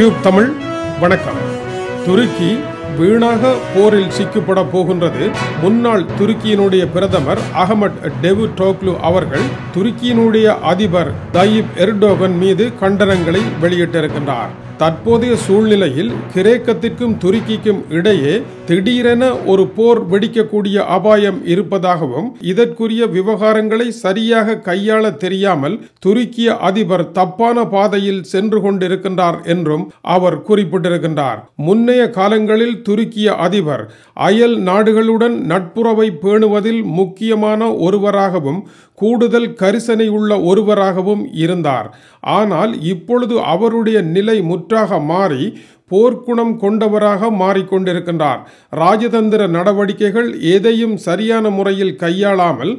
tube Tamil வணக்கம் துருக்கி வீணாக போரில் சிக்கப்பட போகின்றது முன்னாள் துருக்கியினுடைய பிரதமர் அகமட் டெவு டோக்லு அவர்கள் துருக்கியினுடைய அதிபர் தயீப் எர்டோகன் மீது கண்டனங்களை வெளியிட்டிருக்கின்றார் தற்போதைய சூழ்நிலையில் கிரேக்கத்திற்கும் துருக்கிக்கும் இடையே திடீரென ஒரு போர் வெடிக்கக்கூடிய அபாயம் இருப்பதாகவும் இதற்குரிய விவகாரங்களை சரியாக கையாள தெரியாமல் துருக்கிய அதிபர் தப்பான பாதையில் சென்று கொண்டிருக்கின்றார் என்றும் அவர் குறிப்பிட்டிருக்கின்றார் முன்னைய காலங்களில் துருக்கிய அதிபர் அயல் நாடுகளுடன் நட்புறவை பேணுவதில் முக்கியமான ஒருவராகவும் கூடுதல் கரிசனை உள்ள ஒருவராகவும் இருந்தார் ஆனால் இப்பொழுது அவருடைய நிலை முற்றாக மாறி போர்க்குணம் கொண்டவராக மாறிக்கொண்டிருக்கின்றார் ராஜதந்திர நடவடிக்கைகள் எதையும் சரியான முறையில் கையாளாமல்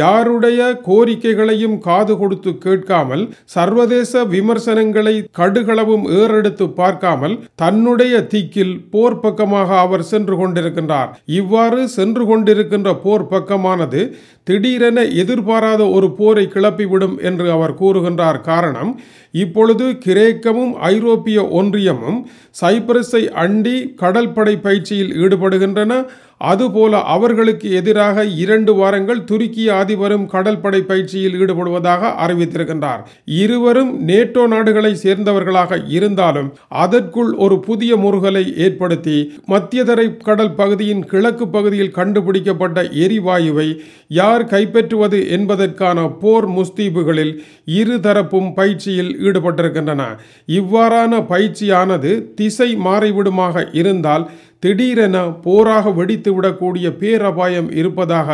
யாருடைய கோரிக்கைகளையும் காது கொடுத்து கேட்காமல் சர்வதேச விமர்சனங்களை கடுகளவும் ஏறெடுத்து பார்க்காமல் தன்னுடைய தீக்கில் போர் பக்கமாக அவர் சென்று கொண்டிருக்கின்றார் இவ்வாறு சென்று கொண்டிருக்கின்ற போர் பக்கமானது திடீரென எதிர்பாராத ஒரு போரை கிளப்பிவிடும் என்று அவர் கூறுகின்றார் காரணம் இப்பொழுது கிரேக்கமும் ஐரோப்பிய ஒன்றியமும் சைப்ரஸை அண்டி கடற்படை பயிற்சியில் ஈடுபடுகின்றன அதுபோல அவர்களுக்கு எதிராக இரண்டு வாரங்கள் துருக்கி அதிபரும் கடற்படை பயிற்சியில் ஈடுபடுவதாக அறிவித்திருக்கின்றார் இருவரும் நேட்டோ நாடுகளை சேர்ந்தவர்களாக இருந்தாலும் அதற்குள் ஒரு புதிய முருகலை ஏற்படுத்தி மத்தியதரை கடல் பகுதியின் கிழக்கு பகுதியில் கண்டுபிடிக்கப்பட்ட எரிவாயுவை யார் கைப்பற்றுவது என்பதற்கான போர் முஸ்தீபுகளில் இருதரப்பும் பயிற்சியில் ஈடுபட்டிருக்கின்றன இவ்வாறான பயிற்சியானது திசை மாறிவிடுமாக இருந்தால் திடீரென போராக வெடித்து விடக்கூடிய பேரபாயம் இருப்பதாக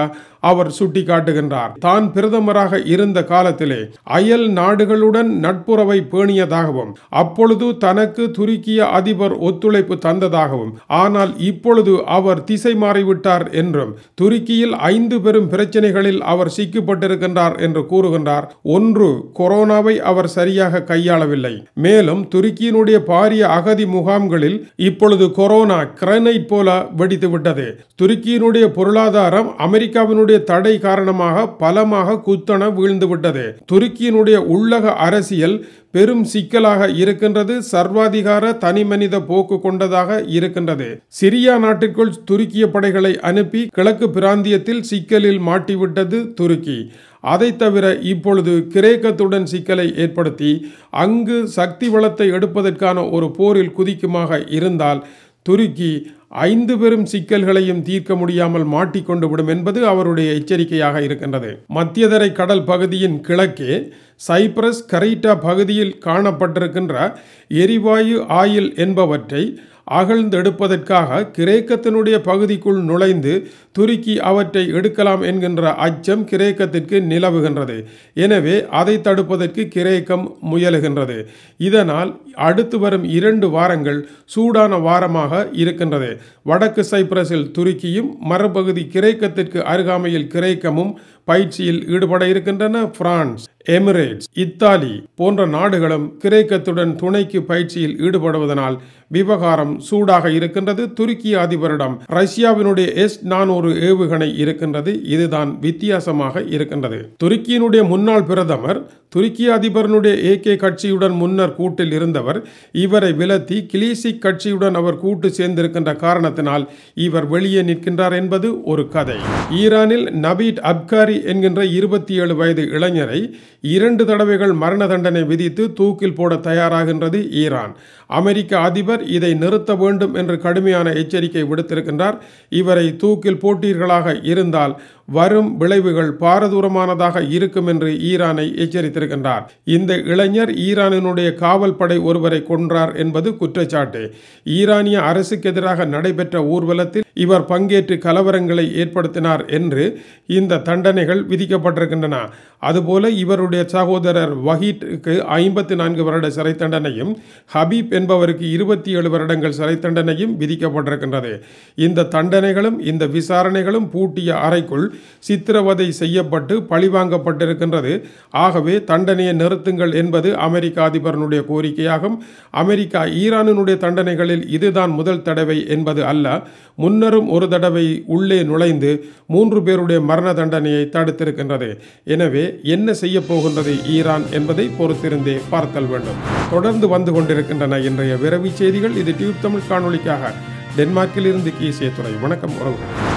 அவர் சுட்டிக்காட்டுகின்றார் தான் பிரதமராக இருந்த காலத்திலே அயல் நாடுகளுடன் நட்புறவை பேணியதாகவும் அப்பொழுது தனக்கு துருக்கிய அதிபர் ஒத்துழைப்பு தந்ததாகவும் ஆனால் இப்பொழுது அவர் திசை மாறிவிட்டார் என்றும் துருக்கியில் ஐந்து பெரும் பிரச்சனைகளில் அவர் சிக்கப்பட்டிருக்கின்றார் என்று கூறுகின்றார் ஒன்று கொரோனாவை அவர் சரியாக கையாளவில்லை மேலும் துருக்கியினுடைய பாரிய அகதி முகாம்களில் இப்பொழுது கொரோனா கிரனைட் போல வெடித்துவிட்டது துருக்கியினுடைய பொருளாதாரம் அமெரிக்காவினுடைய துருக்கியினுடைய தடை காரணமாக பலமாக குத்தன வீழ்ந்துவிட்டது துருக்கியினுடைய உள்ளக அரசியல் பெரும் சிக்கலாக இருக்கின்றது சர்வாதிகார தனிமனித போக்கு கொண்டதாக இருக்கின்றது சிரியா நாட்டிற்குள் துருக்கிய படைகளை அனுப்பி கிழக்கு பிராந்தியத்தில் சிக்கலில் மாட்டிவிட்டது துருக்கி அதை தவிர இப்பொழுது கிரேக்கத்துடன் சிக்கலை ஏற்படுத்தி அங்கு சக்தி வளத்தை எடுப்பதற்கான ஒரு போரில் குதிக்குமாக இருந்தால் துருக்கி ஐந்து பெரும் சிக்கல்களையும் தீர்க்க முடியாமல் மாட்டிக்கொண்டு விடும் என்பது அவருடைய எச்சரிக்கையாக இருக்கின்றது மத்தியதரை கடல் பகுதியின் கிழக்கே சைப்ரஸ் கரைட்டா பகுதியில் காணப்பட்டிருக்கின்ற எரிவாயு ஆயில் என்பவற்றை அகழ்ந்தெடுப்பதற்காக கிரேக்கத்தினுடைய பகுதிக்குள் நுழைந்து துருக்கி அவற்றை எடுக்கலாம் என்கின்ற அச்சம் கிரேக்கத்திற்கு நிலவுகின்றது எனவே அதை தடுப்பதற்கு கிரேக்கம் முயலுகின்றது இதனால் அடுத்து வரும் இரண்டு வாரங்கள் சூடான வாரமாக இருக்கின்றது வடக்கு சைப்ரஸில் துருக்கியும் மரபகுதி கிரேக்கத்திற்கு அருகாமையில் கிரேக்கமும் பயிற்சியில் ஈடுபட இருக்கின்றன பிரான்ஸ் எமிரேட்ஸ் இத்தாலி போன்ற நாடுகளும் கிரேக்கத்துடன் துணைக்கு பயிற்சியில் ஈடுபடுவதனால் விவகாரம் சூடாக இருக்கின்றது துருக்கி அதிபரிடம் ரஷ்யாவினுடைய எஸ் நானூறு ஏவுகணை இருக்கின்றது இதுதான் வித்தியாசமாக இருக்கின்றது துருக்கியினுடைய முன்னாள் பிரதமர் துருக்கிய அதிபரனுடைய ஏகே கட்சியுடன் முன்னர் கூட்டில் இருந்தவர் இவரை விலத்தி கிளீசிக் கட்சியுடன் அவர் கூட்டு சேர்ந்திருக்கின்ற காரணத்தினால் இவர் வெளியே நிற்கின்றார் என்பது ஒரு கதை ஈரானில் நபீட் அப்காரி என்கின்ற இருபத்தி ஏழு வயது இளைஞரை இரண்டு தடவைகள் மரண தண்டனை விதித்து தூக்கில் போட தயாராகின்றது ஈரான் அமெரிக்க அதிபர் இதை நிறுத்த வேண்டும் என்று கடுமையான எச்சரிக்கை விடுத்திருக்கின்றார் இவரை தூக்கில் போட்டீர்களாக இருந்தால் வரும் விளைவுகள் பாரதூரமானதாக இருக்கும் என்று ஈரானை எச்சரித்திருக்கின்றார் இந்த இளைஞர் ஈரானினுடைய காவல் படை ஒருவரை கொன்றார் என்பது குற்றச்சாட்டு ஈரானிய அரசுக்கு எதிராக நடைபெற்ற ஊர்வலத்தில் இவர் பங்கேற்று கலவரங்களை ஏற்படுத்தினார் என்று இந்த தண்டனைகள் விதிக்கப்பட்டிருக்கின்றன அதுபோல இவருடைய சகோதரர் வஹீட்டுக்கு ஐம்பத்தி நான்கு வருட சிறை தண்டனையும் ஹபீப் என்பவருக்கு இருபத்தி ஏழு வருடங்கள் சிறை தண்டனையும் விதிக்கப்பட்டிருக்கின்றது இந்த தண்டனைகளும் இந்த விசாரணைகளும் பூட்டிய அறைக்குள் சித்திரவதை செய்யப்பட்டு பழிவாங்கப்பட்டிருக்கின்றது ஆகவே தண்டனையை நிறுத்துங்கள் என்பது அமெரிக்க அதிபரனுடைய கோரிக்கையாகும் அமெரிக்கா ஈரானினுடைய தண்டனைகளில் இதுதான் முதல் தடவை என்பது அல்ல முன் முன்னரும் ஒரு தடவை உள்ளே நுழைந்து மூன்று பேருடைய மரண தண்டனையை தடுத்திருக்கின்றது எனவே என்ன செய்ய போகின்றது ஈரான் என்பதை பொறுத்திருந்தே பார்த்தல் வேண்டும் தொடர்ந்து வந்து கொண்டிருக்கின்றன இன்றைய விரவி செய்திகள் இது டியூப் தமிழ் காணொலிக்காக டென்மார்க்கிலிருந்து கீசிய துறை வணக்கம் உறவுகள்